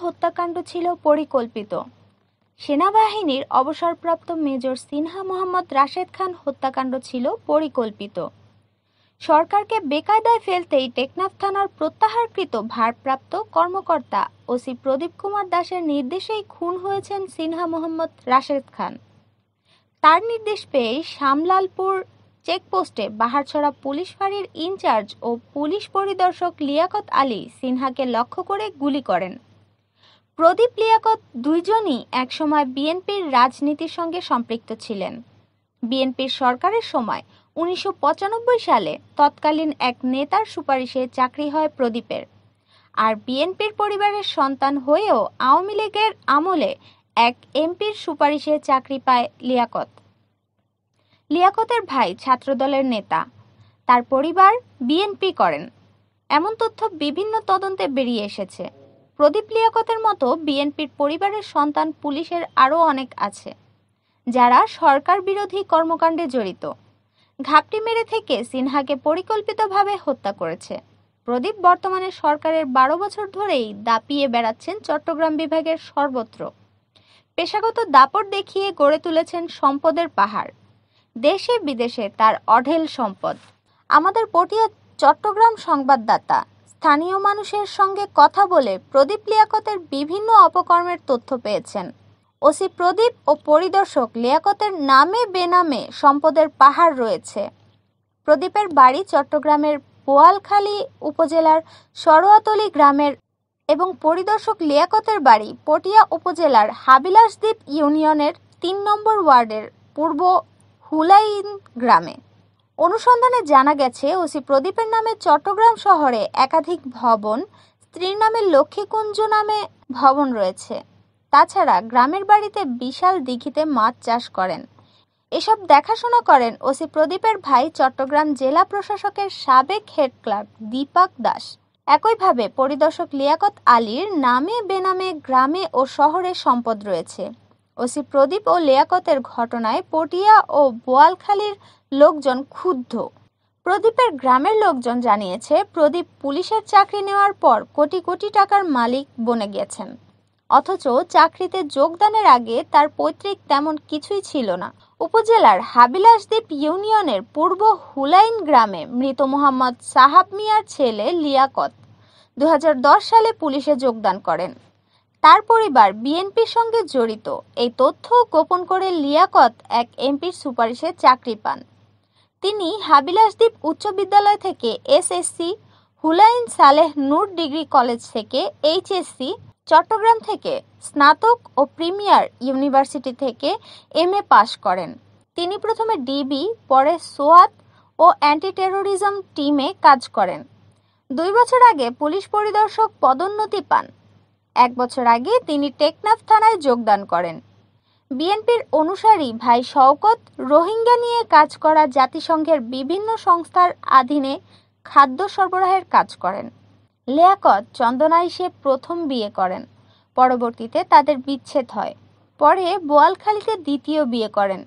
হত্যাকাণ্ড ছিল পরিকল্পিত সেনাবাহিনীর অবসরপ্রাপ্ত মেজর সিনহা মোহাম্মদ রাশেদ খান হত্যাকাণ্ড ছিল পরিকল্পিত সরকারকে বেকায়দায় ফেলতেই টেকনাফ থানার প্রত্যাহারকৃত ভারপ্রাপ্ত কর্মকর্তা ওসি প্রদীপ কুমার দাসের নির্দেশেই খুন হয়েছেন সিনহা মোহাম্মদ রাশেদ খান তার নির্দেশ পেয়ে শামলালপুর চেকপোস্টে বাহারছড়া পুলিশ ফাঁড়ির ইনচার্জ ও পুলিশ পরিদর্শক লিয়াকত আলী সিনহাকে লক্ষ্য করে গুলি করেন প্রদীপ লিয়াকত দুইজনই একসময় বিএনপির রাজনীতির সঙ্গে সম্পৃক্ত ছিলেন বিএনপির সরকারের সময় উনিশশো সালে তৎকালীন এক নেতার সুপারিশে চাকরি হয় প্রদীপের আর বিএনপির পরিবারের সন্তান হয়েও আওয়ামী লীগের আমলে এক এমপির সুপারিশে চাকরি পায় লিয়াকত লিয়াকতের ভাই ছাত্রদলের নেতা তার পরিবার বিএনপি করেন এমন তথ্য বিভিন্ন তদন্তে বেরিয়ে এসেছে প্রদীপ লিয়াকতের মতো বিএনপির পরিবারের সন্তান পুলিশের আরও অনেক আছে যারা সরকার বিরোধী কর্মকাণ্ডে জড়িত ঘাপটি মেরে থেকে সিনহাকে পরিকল্পিতভাবে হত্যা করেছে প্রদীপ বর্তমানে সরকারের বারো বছর ধরেই দাপিয়ে বেড়াচ্ছেন চট্টগ্রাম বিভাগের সর্বত্র পেশাগত দাপট দেখিয়ে গড়ে তুলেছেন সম্পদের পাহাড় দেশে বিদেশে তার অঢেল সম্পদ আমাদের পটিয়া চট্টগ্রাম সংবাদদাতা স্থানীয় মানুষের সঙ্গে কথা বলে প্রদীপ লিয়াকতের বিভিন্ন অপকর্মের তথ্য পেয়েছেন ওসি প্রদীপ ও পরিদর্শক লিয়াকতের নামে বেনামে সম্পদের পাহাড় রয়েছে প্রদীপের বাড়ি চট্টগ্রামের বোয়ালখালী উপজেলার সরোয়াতলি গ্রামের এবং পরিদর্শক লিয়াকতের বাড়ি পটিয়া উপজেলার হাবিলাসদ্বীপ ইউনিয়নের তিন নম্বর ওয়ার্ডের পূর্ব হুলাইন গ্রামে অনুসন্ধানে জানা গেছে ওসি প্রদীপের নামে চট্টগ্রাম শহরে একাধিক ভবন স্ত্রীর নামে লক্ষ্মীকুঞ্জ নামে ভবন রয়েছে তাছাড়া গ্রামের বাড়িতে বিশাল দিঘিতে মাছ চাষ করেন এসব দেখাশোনা করেন ওসি প্রদীপের ভাই চট্টগ্রাম জেলা প্রশাসকের সাবেক হেড ক্লার্ক দীপক দাস একইভাবে পরিদর্শক লিয়াকত আলীর নামে বেনামে গ্রামে ও শহরে সম্পদ রয়েছে ওসি প্রদীপ ও লিয়াকতের ঘটনায় পটিয়া ও বোয়ালখালীর লোকজন ক্ষুব্ধ প্রদীপের গ্রামের লোকজন জানিয়েছে প্রদীপ পুলিশের চাকরি নেওয়ার পর কোটি কোটি টাকার মালিক বনে গেছেন অথচ চাকরিতে যোগদানের আগে তার পৈতৃক তেমন কিছুই ছিল না উপজেলার হাবিলাসদ্বীপ ইউনিয়নের পূর্ব হুলাইন গ্রামে মৃত মোহাম্মদ সাহাব মিয়ার ছেলে লিয়াকত দু সালে পুলিশে যোগদান করেন তার পরিবার বিএনপির সঙ্গে জড়িত এই তথ্য গোপন করে লিয়াকত এক এমপির সুপারিশে চাকরি পান তিনি হাবিলাসদ্বীপ উচ্চ বিদ্যালয় থেকে SSC Hulain Saleh Nur degree college থেকে এইচএসসি চট্টগ্রাম থেকে স্নাতক ও প্রিমিয়ার ইউনিভার্সিটি থেকে এম এ পাশ করেন তিনি প্রথমে ডিবি পরে সোয়াত ও অ্যান্টি টেরোরিজম টিমে কাজ করেন দুই বছর আগে পুলিশ পরিদর্শক পদোন্নতি পান এক বছর আগে তিনি টেকনাফ থানায় যোগদান করেন বিএনপির অনুসারী ভাই শওকত রোহিঙ্গা নিয়ে কাজ করা জাতিসংঘের বিভিন্ন সংস্থার অধীনে খাদ্য সরবরাহের কাজ করেন লিয়াকত চন্দনাইশে প্রথম বিয়ে করেন পরবর্তীতে তাদের বিচ্ছেদ হয় পরে বোয়ালখালীতে দ্বিতীয় বিয়ে করেন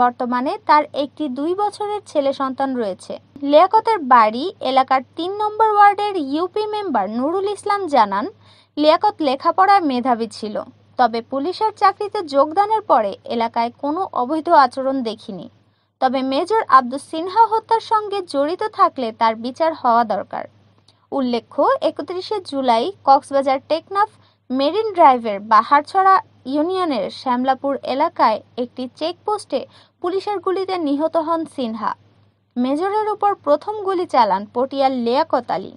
বর্তমানে তার একটি দুই বছরের ছেলে সন্তান রয়েছে লিয়াকতের বাড়ি এলাকার তিন নম্বর ওয়ার্ডের ইউপি মেম্বার নুরুল ইসলাম জানান লিয়াকত লেখাপড়ায় মেধাবী ছিল তবে পুলিশের চাকরিতে যোগদানের পরে এলাকায় কোনো অবৈধ আচরণ দেখিনি তবে মেজর আব্দুল সিনহা হত্যার সঙ্গে জড়িত থাকলে তার বিচার হওয়া দরকার উল্লেখ্য একত্রিশে জুলাই কক্সবাজার টেকনাফ মেরিন ড্রাইভের বাহারছড়া ইউনিয়নের শ্যামলাপুর এলাকায় একটি চেকপোস্টে পুলিশের গুলিতে নিহত হন সিনহা মেজরের উপর প্রথম গুলি চালান পটিয়ার লিয়াকত আলী